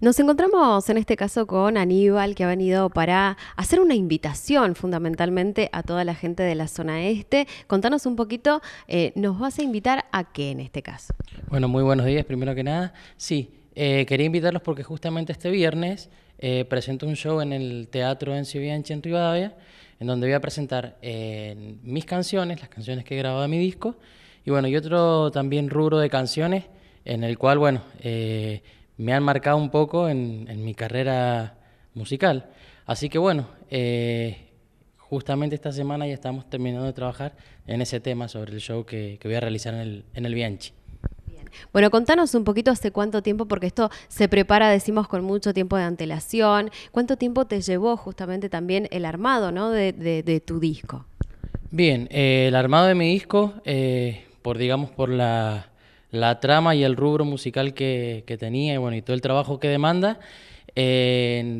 Nos encontramos en este caso con Aníbal, que ha venido para hacer una invitación fundamentalmente a toda la gente de la zona este. Contanos un poquito, eh, ¿nos vas a invitar a qué en este caso? Bueno, muy buenos días, primero que nada. Sí, eh, quería invitarlos porque justamente este viernes eh, presento un show en el Teatro en en Rivadavia, en donde voy a presentar mis canciones, las canciones que he grabado a mi disco, y bueno, y otro también rubro de canciones en el cual, bueno, eh, me han marcado un poco en, mi carrera musical. Así que bueno, eh, justamente esta semana ya estamos terminando de trabajar en ese tema sobre el show que, voy a realizar en el, en el Bianchi. Bueno, contanos un poquito hace cuánto tiempo, porque esto se prepara, decimos, con mucho tiempo de antelación. ¿Cuánto tiempo te llevó justamente también el armado de, tu disco? Bien, eh, el armado de mi disco, eh, por digamos, por la la trama y el rubro musical que, tenía y, bueno, y todo el trabajo que demanda.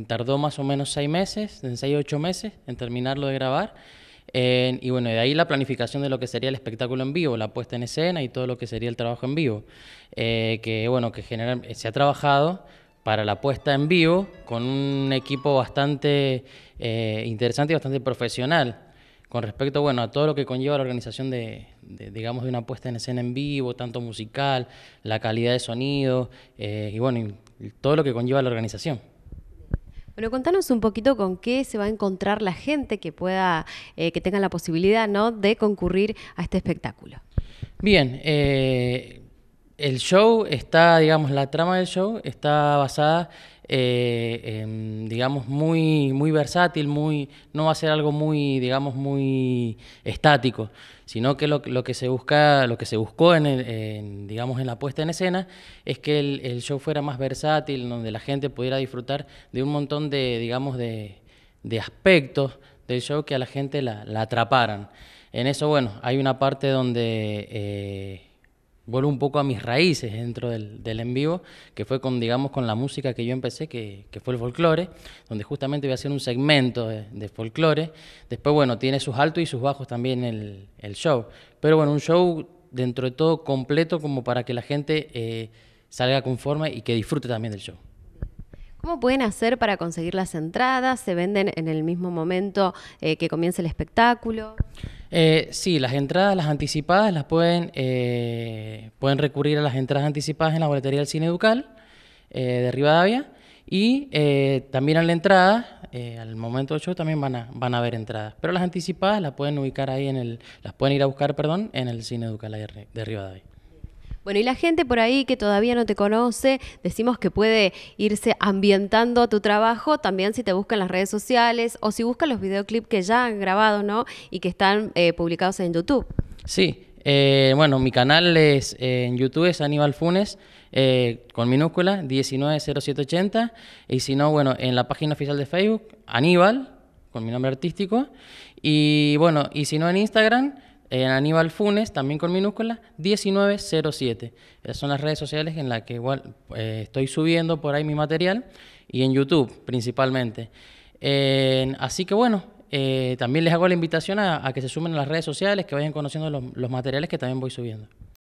tardó más o menos seis meses, en seis o ocho meses, en terminarlo de grabar. y bueno, de ahí la planificación de lo que sería el espectáculo en vivo, la puesta en escena y todo lo que sería el trabajo en vivo. Eh, que bueno, que general, se ha trabajado para la puesta en vivo con un equipo bastante eh, interesante y bastante profesional con respecto bueno, a todo lo que conlleva la organización de, digamos, de una puesta en escena en vivo, tanto musical, la calidad de sonido eh, y bueno, todo lo que conlleva la organización. Bueno, contanos un poquito con qué se va a encontrar la gente que pueda, eh, que tenga la posibilidad, ¿no?, de concurrir a este espectáculo. Bien, eh, el show está, digamos, la trama del show está basada, eh, en, digamos, muy, muy versátil, muy, no va a ser algo muy, digamos, muy estático, sino que lo, que se busca, lo que se buscó en, digamos, en la puesta en escena es que el, show fuera más versátil, donde la gente pudiera disfrutar de un montón de, digamos, de, aspectos del show que a la gente la, atraparan. En eso, bueno, hay una parte donde eh, vuelvo un poco a mis raíces dentro del, del, en vivo, que fue con, digamos, con la música que yo empecé, que, fue el folclore, donde justamente voy a hacer un segmento de, folclore. Después, bueno, tiene sus altos y sus bajos también el, el, show. Pero bueno, un show dentro de todo completo como para que la gente eh, salga conforme y que disfrute también del show. ¿Cómo pueden hacer para conseguir las entradas? ¿Se venden en el mismo momento eh, que comience el espectáculo? Eh, sí, las entradas, las anticipadas, las pueden, eh, pueden recurrir a las entradas anticipadas en la boletería del Cine Educal eh, de Rivadavia. Y eh, también a la entrada, al momento del show también van a, van a haber entradas. Pero las anticipadas las pueden ubicar ahí en el, las pueden ir a buscar, perdón, en el Cine Educal de Rivadavia. Bueno, y la gente por ahí que todavía no te conoce, decimos que puede irse ambientando tu trabajo también si te buscan las redes sociales o si buscan los videoclips que ya han grabado, ¿no? Y que están eh, publicados en YouTube. Sí, eh, bueno, mi canal es eh, en YouTube es Aníbal Funes con minúscula 190780 y si no, bueno, en la página oficial de Facebook Aníbal con mi nombre artístico y bueno, y si no en Instagram en eh, Aníbal Funes, también con minúscula, 1907. Esas son las redes sociales en las que igual eh, estoy subiendo por ahí mi material y en YouTube principalmente. así que bueno, eh, también les hago la invitación a, que se sumen a las redes sociales, que vayan conociendo los materiales que también voy subiendo.